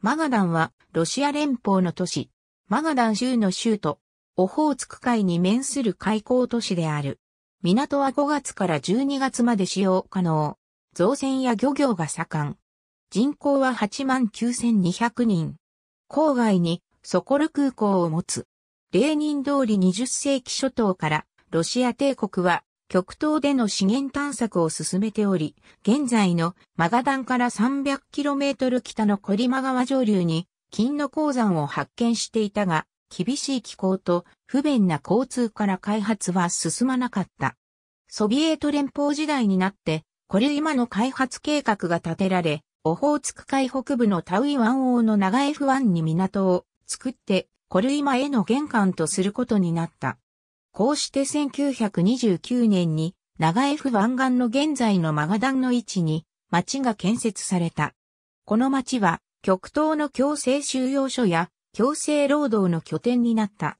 マガダンはロシア連邦の都市、マガダン州の州都、オホーツク海に面する海港都市である。港は5月から12月まで使用可能。造船や漁業が盛ん。人口は89,200人。郊外にソコル空港を持つ。レーニン通り20世紀初頭からロシア帝国は極東での資源探索を進めており、現在のマガダンから 300km 北のコリマ川上流に金の鉱山を発見していたが、厳しい気候と不便な交通から開発は進まなかった。ソビエト連邦時代になって、これ今の開発計画が立てられ、オホーツク海北部のタウイ湾王の長 F1 に港を作って、コルイマへの玄関とすることになった。こうして1929年に長 F 湾岸の現在のマガダンの位置に町が建設された。この町は極東の強制収容所や強制労働の拠点になった。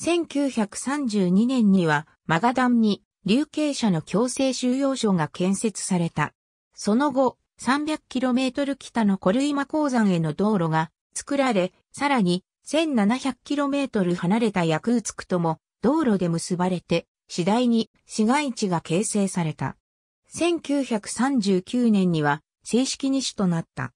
1932年にはマガダンに流刑者の強制収容所が建設された。その後、300km 北のコルイマ鉱山への道路が作られ、さらに 1700km 離れたヤクーツクとも道路で結ばれて、次第に市街地が形成された。1939年には正式に市となった。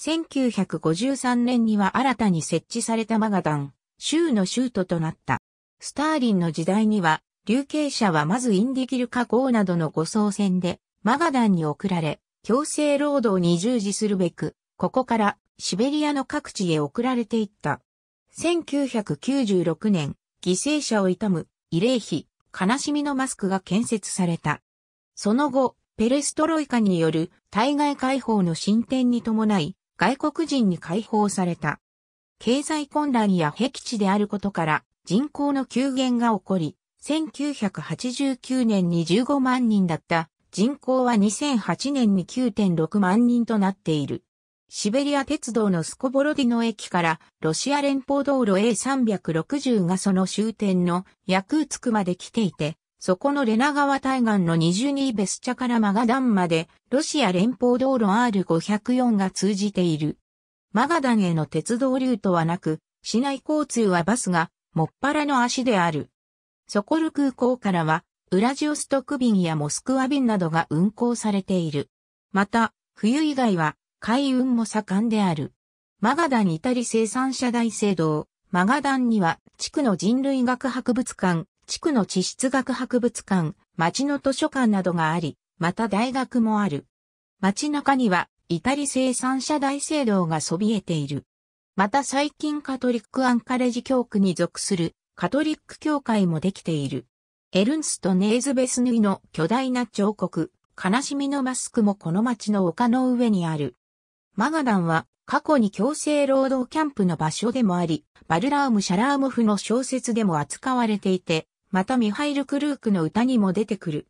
1953年には新たに設置されたマガダン、州の州都となった。スターリンの時代には、流刑者はまずインディギル加工などの護送船で、マガダンに送られ、強制労働に従事するべく、ここからシベリアの各地へ送られていった。1996年、犠牲者を悼む、慰霊碑、悲しみのマスクが建設された。その後、ペレストロイカによる対外解放の進展に伴い、外国人に解放された。経済混乱や僻地であることから人口の急減が起こり、1989年に15万人だった人口は2008年に9.6万人となっている。シベリア鉄道のスコボロディの駅からロシア連邦道路 A360 がその終点のヤクーツクまで来ていて、そこのレナ川対岸の22ベスチャからマガダンまでロシア連邦道路 R504 が通じている。マガダンへの鉄道ルートはなく、市内交通はバスがもっぱらの足である。ソコル空港からはウラジオストク便やモスクワ便などが運行されている。また、冬以外は海運も盛んである。マガダン至り生産者大聖堂、マガダンには、地区の人類学博物館、地区の地質学博物館、町の図書館などがあり、また大学もある。町中には、至り生産者大聖堂がそびえている。また最近カトリックアンカレジ教区に属するカトリック教会もできている。エルンスとネーズベスヌイの巨大な彫刻、悲しみのマスクもこの町の丘の上にある。マガダンは過去に強制労働キャンプの場所でもあり、バルラーム・シャラームフの小説でも扱われていて、またミハイル・クルークの歌にも出てくる。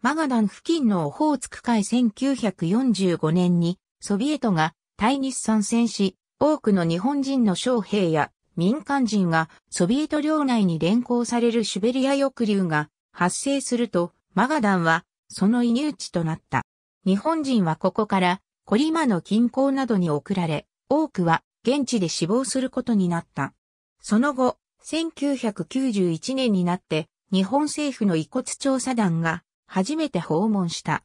マガダン付近のオホーツク海1945年にソビエトが対日参戦し、多くの日本人の将兵や民間人がソビエト領内に連行されるシュベリア抑留が発生すると、マガダンはその移入地となった。日本人はここからコリマの近郊などに送られ、多くは現地で死亡することになった。その後、1991年になって日本政府の遺骨調査団が初めて訪問した。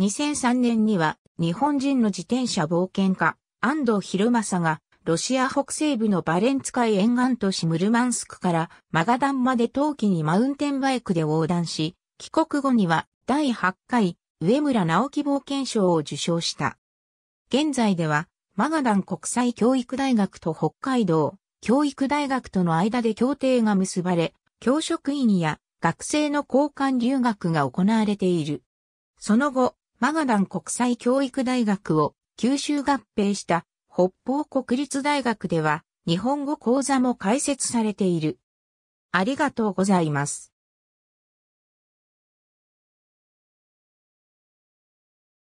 2003年には日本人の自転車冒険家安藤博正がロシア北西部のバレンツ海沿岸都市ムルマンスクからマガダンまで陶器にマウンテンバイクで横断し、帰国後には第8回上村直樹冒険賞を受賞した。現在では、マガダン国際教育大学と北海道教育大学との間で協定が結ばれ、教職員や学生の交換留学が行われている。その後、マガダン国際教育大学を吸収合併した北方国立大学では日本語講座も開設されている。ありがとうございます。